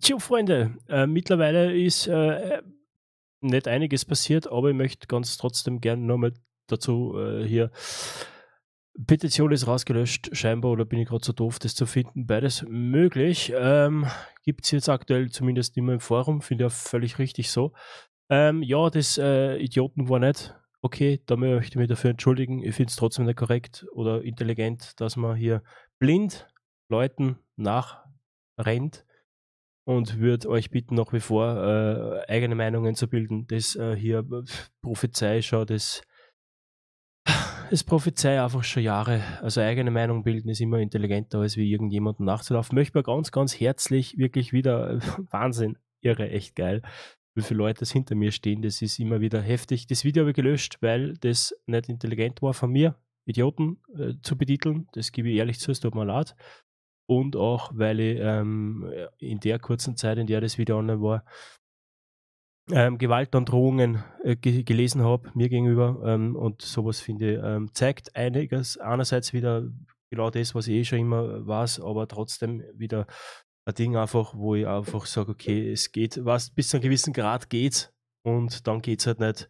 Tja, Freunde, äh, mittlerweile ist äh, nicht einiges passiert, aber ich möchte ganz trotzdem gerne nochmal dazu äh, hier. Petition ist rausgelöscht, scheinbar, oder bin ich gerade so doof, das zu finden? Beides möglich. Ähm, Gibt es jetzt aktuell zumindest nicht mehr im Forum, finde ich auch völlig richtig so. Ähm, ja, das äh, Idioten war nicht. Okay, da möchte ich mich dafür entschuldigen. Ich finde es trotzdem nicht korrekt oder intelligent, dass man hier blind Leuten nachrennt und würde euch bitten, nach wie vor äh, eigene Meinungen zu bilden. Das äh, hier Prophezei schon, das ist Prophezei einfach schon Jahre. Also eigene Meinung bilden ist immer intelligenter, als wie irgendjemandem nachzulaufen. Möchte mal ganz, ganz herzlich wirklich wieder Wahnsinn, irre, echt geil. Wie viele Leute das hinter mir stehen, das ist immer wieder heftig. Das Video habe ich gelöscht, weil das nicht intelligent war von mir, Idioten äh, zu betiteln. Das gebe ich ehrlich zu, es tut mir leid und auch, weil ich ähm, in der kurzen Zeit, in der das Video online war, ähm, Gewaltandrohungen äh, ge gelesen habe mir gegenüber ähm, und sowas finde ich, ähm, zeigt einiges. Einerseits wieder genau das, was ich eh schon immer weiß, aber trotzdem wieder ein Ding einfach, wo ich einfach sage, okay, es geht, was bis zu einem gewissen Grad geht's und dann geht es halt nicht.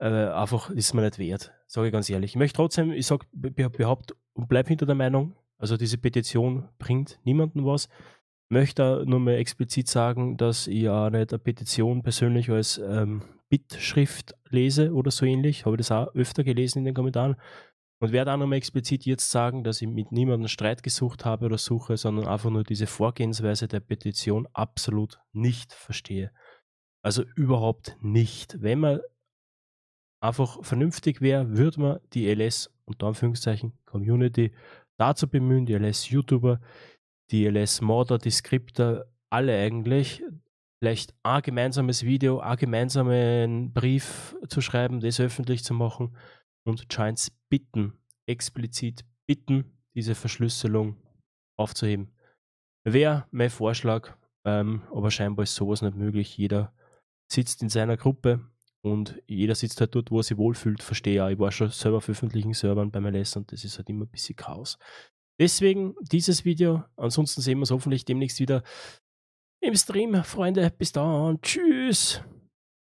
Äh, einfach ist mir nicht wert, sage ich ganz ehrlich. Ich möchte trotzdem, ich sage, behaupte und bleib hinter der Meinung, also diese Petition bringt niemandem was. Möchte nur mal explizit sagen, dass ich auch nicht eine Petition persönlich als ähm, Bittschrift lese oder so ähnlich. Habe das auch öfter gelesen in den Kommentaren. Und werde auch nochmal explizit jetzt sagen, dass ich mit niemandem Streit gesucht habe oder suche, sondern einfach nur diese Vorgehensweise der Petition absolut nicht verstehe. Also überhaupt nicht. Wenn man einfach vernünftig wäre, würde man die LS unter Anführungszeichen Community dazu bemühen, die LS-YouTuber, die LS-Modder, die Skripter, alle eigentlich, vielleicht ein gemeinsames Video, ein gemeinsamen Brief zu schreiben, das öffentlich zu machen und Giants bitten, explizit bitten, diese Verschlüsselung aufzuheben. Wäre mein Vorschlag, ähm, aber scheinbar ist sowas nicht möglich. Jeder sitzt in seiner Gruppe, und jeder sitzt halt dort, wo er sich wohlfühlt, verstehe ich. Ich war schon selber auf öffentlichen Servern bei MLS und das ist halt immer ein bisschen Chaos. Deswegen dieses Video. Ansonsten sehen wir es hoffentlich demnächst wieder im Stream. Freunde, bis dann. Tschüss.